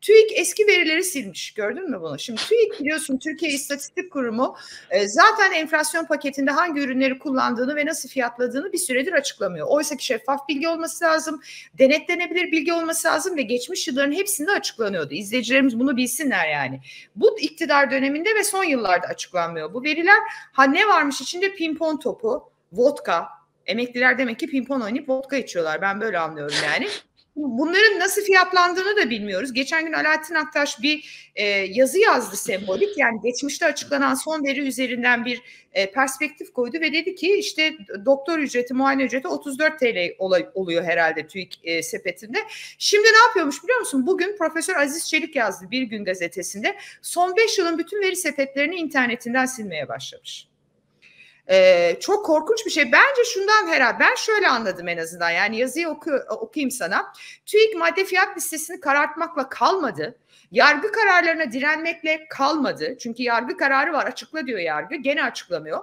TÜİK eski verileri silmiş. Gördün mü bunu? Şimdi TÜİK biliyorsun Türkiye İstatistik Kurumu e, zaten enflasyon paketinde hangi ürünleri kullandığını ve nasıl fiyatladığını bir süredir açıklamıyor. Oysa ki şeffaf bilgi olması lazım, denetlenebilir bilgi olması lazım ve geçmiş yılların hepsinde açıklanıyordu. İzleyicilerimiz bunu bilsinler yani. Bu iktidar döneminde ve son yıllarda açıklanmıyor bu veriler. Ha ne varmış içinde pimpon topu, vodka, Emekliler demek ki pimpon oynayıp vodka içiyorlar. Ben böyle anlıyorum yani. Bunların nasıl fiyatlandığını da bilmiyoruz. Geçen gün Alaaddin Aktaş bir e, yazı yazdı sembolik. Yani geçmişte açıklanan son veri üzerinden bir e, perspektif koydu ve dedi ki işte doktor ücreti, muayene ücreti 34 TL olay, oluyor herhalde TÜİK e, sepetinde. Şimdi ne yapıyormuş biliyor musun? Bugün Profesör Aziz Çelik yazdı Bir Gün gazetesinde. Son 5 yılın bütün veri sepetlerini internetinden silmeye başlamış. Ee, çok korkunç bir şey. Bence şundan herhalde ben şöyle anladım en azından yani yazıyı oku, okuyayım sana. TÜİK madde fiyat listesini karartmakla kalmadı. Yargı kararlarına direnmekle kalmadı. Çünkü yargı kararı var açıkla diyor yargı gene açıklamıyor.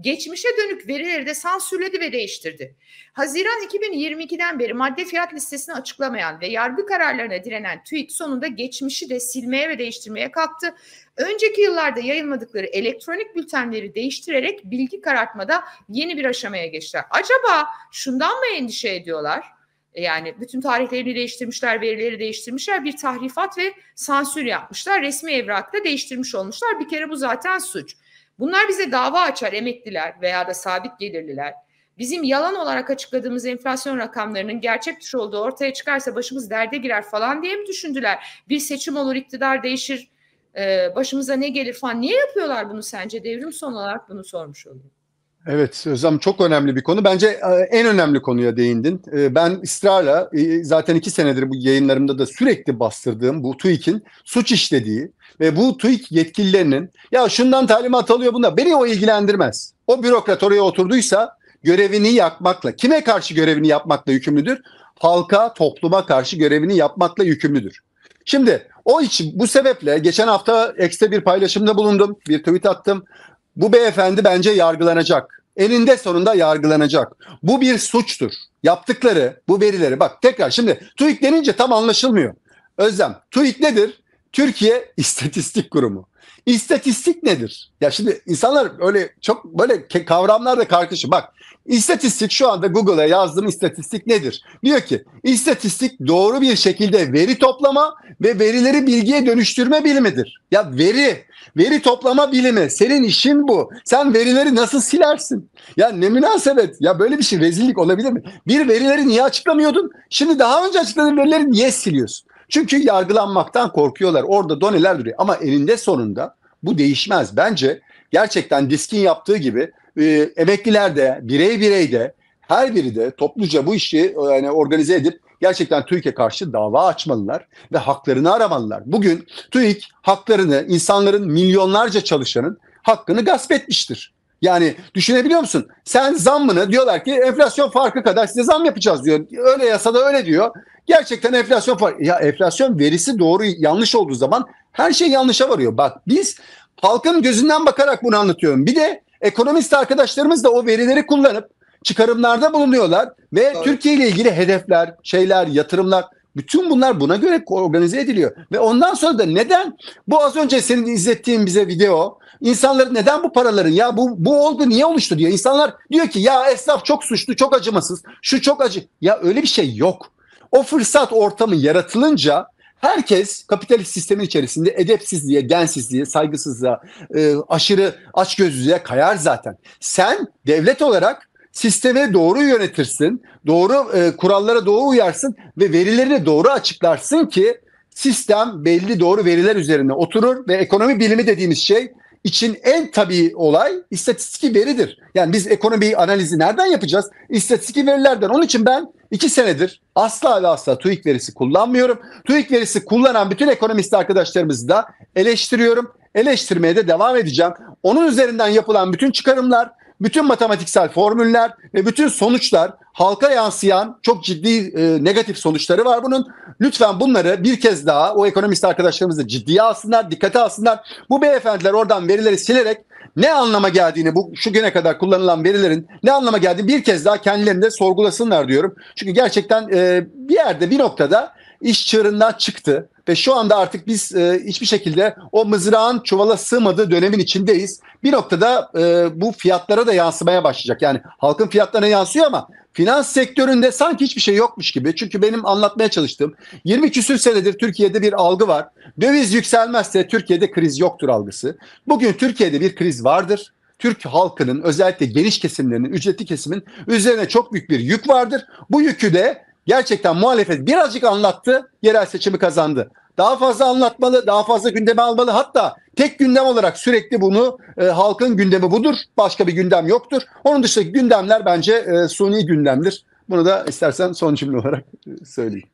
Geçmişe dönük verileri de sansürledi ve değiştirdi. Haziran 2022'den beri madde fiyat listesini açıklamayan ve yargı kararlarına direnen TÜİK sonunda geçmişi de silmeye ve değiştirmeye kalktı. Önceki yıllarda yayınladıkları elektronik bültenleri değiştirerek bilgi karartmada yeni bir aşamaya geçtiler. Acaba şundan mı endişe ediyorlar? Yani bütün tarihlerini değiştirmişler, verileri değiştirmişler. Bir tahrifat ve sansür yapmışlar. Resmi evrakta değiştirmiş olmuşlar. Bir kere bu zaten suç. Bunlar bize dava açar emekliler veya da sabit gelirliler. Bizim yalan olarak açıkladığımız enflasyon rakamlarının gerçek dışı olduğu ortaya çıkarsa başımız derde girer falan diye mi düşündüler? Bir seçim olur, iktidar değişir, başımıza ne gelir falan. Niye yapıyorlar bunu sence? Devrim son olarak bunu sormuş oluyor. Evet Özlem çok önemli bir konu. Bence e, en önemli konuya değindin. E, ben ısrarla e, zaten iki senedir bu yayınlarımda da sürekli bastırdığım bu TÜİK'in suç işlediği ve bu TÜİK yetkililerinin ya şundan talimat alıyor bunda beni o ilgilendirmez. O bürokrat oraya oturduysa görevini yapmakla kime karşı görevini yapmakla yükümlüdür? Halka, topluma karşı görevini yapmakla yükümlüdür. Şimdi o için bu sebeple geçen hafta X'te bir paylaşımda bulundum, bir tweet attım bu beyefendi bence yargılanacak eninde sonunda yargılanacak. Bu bir suçtur. Yaptıkları bu verileri bak tekrar şimdi TÜİK denince tam anlaşılmıyor. Özlem TÜİK nedir? Türkiye İstatistik Kurumu. İstatistik nedir? Ya şimdi insanlar öyle çok böyle kavramlarla karkışı. Bak istatistik şu anda Google'a yazdığım istatistik nedir? Diyor ki istatistik doğru bir şekilde veri toplama ve verileri bilgiye dönüştürme bilimidir. Ya veri, veri toplama bilimi senin işin bu. Sen verileri nasıl silersin? Ya ne münasebet ya böyle bir şey rezillik olabilir mi? Bir verileri niye açıklamıyordun? Şimdi daha önce açıkladığın verileri niye siliyorsun? Çünkü yargılanmaktan korkuyorlar. Orada doneler duruyor. Ama elinde sonunda bu değişmez. Bence gerçekten diskin yaptığı gibi e, emekliler de, birey birey de, her biri de topluca bu işi e, yani organize edip gerçekten TÜİK'e karşı dava açmalılar ve haklarını aramalılar. Bugün TÜİK haklarını, insanların milyonlarca çalışanın hakkını gasp etmiştir. Yani düşünebiliyor musun? Sen zammını diyorlar ki enflasyon farkı kadar size zam yapacağız diyor. Öyle yasada öyle diyor. Gerçekten enflasyon farkı. Ya enflasyon verisi doğru yanlış olduğu zaman her şey yanlışa varıyor. Bak biz halkın gözünden bakarak bunu anlatıyorum. Bir de ekonomist arkadaşlarımız da o verileri kullanıp çıkarımlarda bulunuyorlar ve Tabii. Türkiye ile ilgili hedefler, şeyler, yatırımlar bütün bunlar buna göre organize ediliyor. Ve ondan sonra da neden bu az önce senin izlettiğin bize video insanların neden bu paraların ya bu, bu oldu niye oluştu diyor. İnsanlar diyor ki ya esnaf çok suçlu çok acımasız şu çok acı. Ya öyle bir şey yok. O fırsat ortamı yaratılınca herkes kapitalist sistemin içerisinde edepsizliğe, densizliğe, saygısızlığa, e, aşırı açgözlülüğe kayar zaten. Sen devlet olarak Sisteme doğru yönetirsin, doğru e, kurallara doğru uyarsın ve verilerini doğru açıklarsın ki sistem belli doğru veriler üzerine oturur ve ekonomi bilimi dediğimiz şey için en tabii olay istatistik veridir. Yani biz ekonomi analizi nereden yapacağız? İstatistik verilerden. Onun için ben iki senedir asla ve asla TÜİK verisi kullanmıyorum. TÜİK verisi kullanan bütün ekonomist arkadaşlarımızı da eleştiriyorum. Eleştirmeye de devam edeceğim. Onun üzerinden yapılan bütün çıkarımlar bütün matematiksel formüller ve bütün sonuçlar halka yansıyan çok ciddi e, negatif sonuçları var bunun. Lütfen bunları bir kez daha o ekonomist arkadaşlarımız da ciddiye alsınlar, dikkate alsınlar. Bu beyefendiler oradan verileri silerek ne anlama geldiğini bu şu güne kadar kullanılan verilerin ne anlama geldiğini bir kez daha kendilerinde sorgulasınlar diyorum. Çünkü gerçekten e, bir yerde bir noktada iş çığırından çıktı ve şu anda artık biz e, hiçbir şekilde o mızrağın çuvala sığmadığı dönemin içindeyiz. Bir noktada e, bu fiyatlara da yansımaya başlayacak. Yani halkın fiyatlarına yansıyor ama finans sektöründe sanki hiçbir şey yokmuş gibi. Çünkü benim anlatmaya çalıştığım 20 küsür senedir Türkiye'de bir algı var. Döviz yükselmezse Türkiye'de kriz yoktur algısı. Bugün Türkiye'de bir kriz vardır. Türk halkının özellikle geniş kesimlerinin, ücretli kesimin üzerine çok büyük bir yük vardır. Bu yükü de gerçekten muhalefet birazcık anlattı, yerel seçimi kazandı. Daha fazla anlatmalı, daha fazla gündeme almalı. Hatta tek gündem olarak sürekli bunu e, halkın gündemi budur. Başka bir gündem yoktur. Onun dışındaki gündemler bence e, suni gündemdir. Bunu da istersen son cümle olarak e, söyleyeyim.